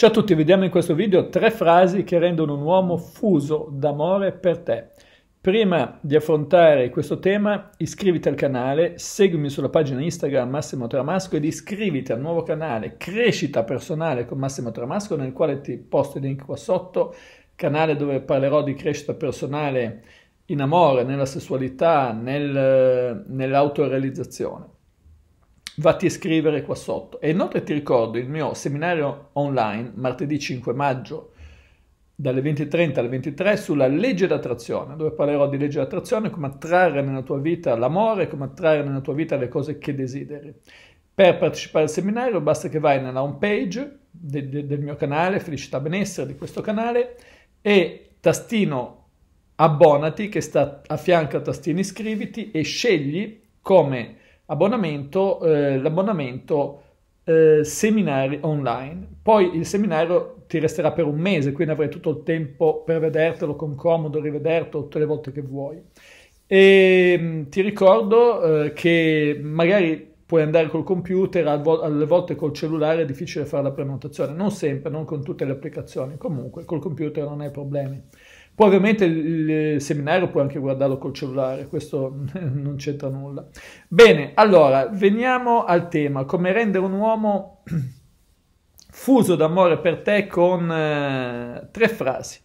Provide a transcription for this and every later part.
Ciao a tutti, vediamo in questo video tre frasi che rendono un uomo fuso d'amore per te. Prima di affrontare questo tema iscriviti al canale, seguimi sulla pagina Instagram Massimo Tramasco ed iscriviti al nuovo canale Crescita Personale con Massimo Tramasco nel quale ti posto il link qua sotto, canale dove parlerò di crescita personale in amore, nella sessualità, nel, eh, nell'autorealizzazione vatti a scrivere qua sotto. E inoltre ti ricordo il mio seminario online martedì 5 maggio dalle 20.30 alle 23 sulla legge d'attrazione, dove parlerò di legge d'attrazione, come attrarre nella tua vita l'amore, come attrarre nella tua vita le cose che desideri. Per partecipare al seminario basta che vai nella home page de- de- del mio canale, Felicità Benessere, di questo canale, e tastino abbonati che sta a fianco a tastino iscriviti e scegli come abbonamento, eh, l'abbonamento eh, seminari online. Poi il seminario ti resterà per un mese, quindi avrai tutto il tempo per vedertelo con comodo, rivederlo tutte le volte che vuoi. E ehm, ti ricordo eh, che magari puoi andare col computer, alle volte col cellulare è difficile fare la prenotazione, non sempre, non con tutte le applicazioni, comunque col computer non hai problemi. Poi ovviamente il seminario puoi anche guardarlo col cellulare, questo non c'entra nulla. Bene, allora veniamo al tema, come rendere un uomo fuso d'amore per te con eh, tre frasi.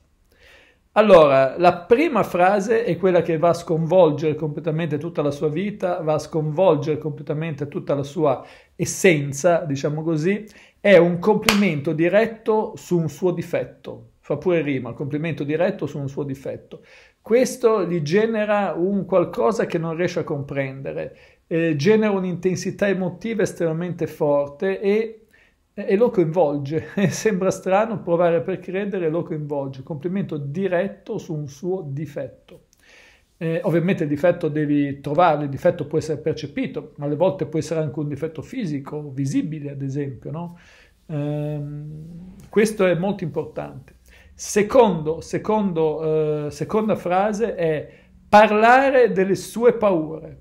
Allora, la prima frase è quella che va a sconvolgere completamente tutta la sua vita, va a sconvolgere completamente tutta la sua essenza, diciamo così, è un complimento diretto su un suo difetto, fa pure rima, complimento diretto su un suo difetto. Questo gli genera un qualcosa che non riesce a comprendere, eh, genera un'intensità emotiva estremamente forte e, e lo coinvolge. Eh, sembra strano provare per credere, lo coinvolge. Complimento diretto su un suo difetto. Eh, ovviamente il difetto devi trovarlo, il difetto può essere percepito, ma alle volte può essere anche un difetto fisico, visibile ad esempio. No? Eh, questo è molto importante. Secondo, secondo, eh, seconda frase è parlare delle sue paure.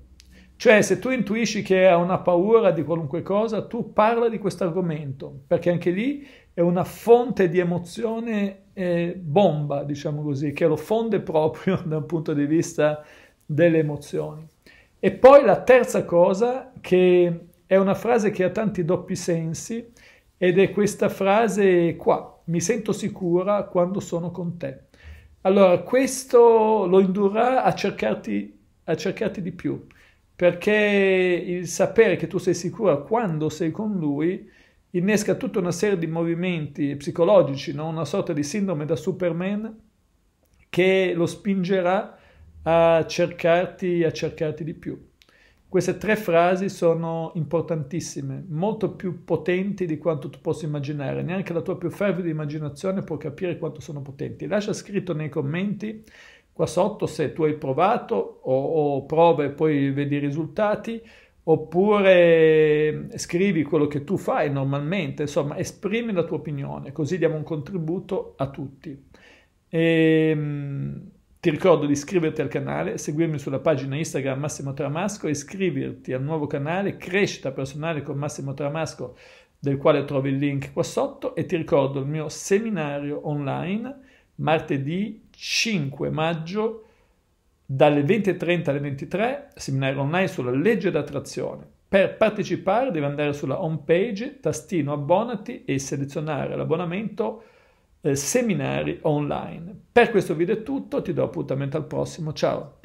Cioè, se tu intuisci che ha una paura di qualunque cosa, tu parla di questo argomento, perché anche lì è una fonte di emozione eh, bomba, diciamo così, che lo fonde proprio dal punto di vista delle emozioni. E poi la terza cosa, che è una frase che ha tanti doppi sensi, ed è questa frase qua mi sento sicura quando sono con te. Allora, questo lo indurrà a cercarti, a cercarti di più, perché il sapere che tu sei sicura quando sei con lui innesca tutta una serie di movimenti psicologici, no? una sorta di sindrome da Superman che lo spingerà a cercarti, a cercarti di più. Queste tre frasi sono importantissime, molto più potenti di quanto tu possa immaginare. Neanche la tua più fervida immaginazione può capire quanto sono potenti. Lascia scritto nei commenti qua sotto se tu hai provato o, o prova e poi vedi i risultati, oppure scrivi quello che tu fai normalmente, insomma esprimi la tua opinione, così diamo un contributo a tutti. Ehm... Ti ricordo di iscriverti al canale, seguirmi sulla pagina Instagram Massimo Tramasco e iscriverti al nuovo canale Crescita Personale con Massimo Tramasco, del quale trovi il link qua sotto, e ti ricordo il mio seminario online martedì 5 maggio dalle 20.30 alle 23, seminario online sulla legge d'attrazione. Per partecipare devi andare sulla home page, tastino abbonati e selezionare l'abbonamento eh, seminari online. Per questo video è tutto, ti do appuntamento al prossimo, ciao!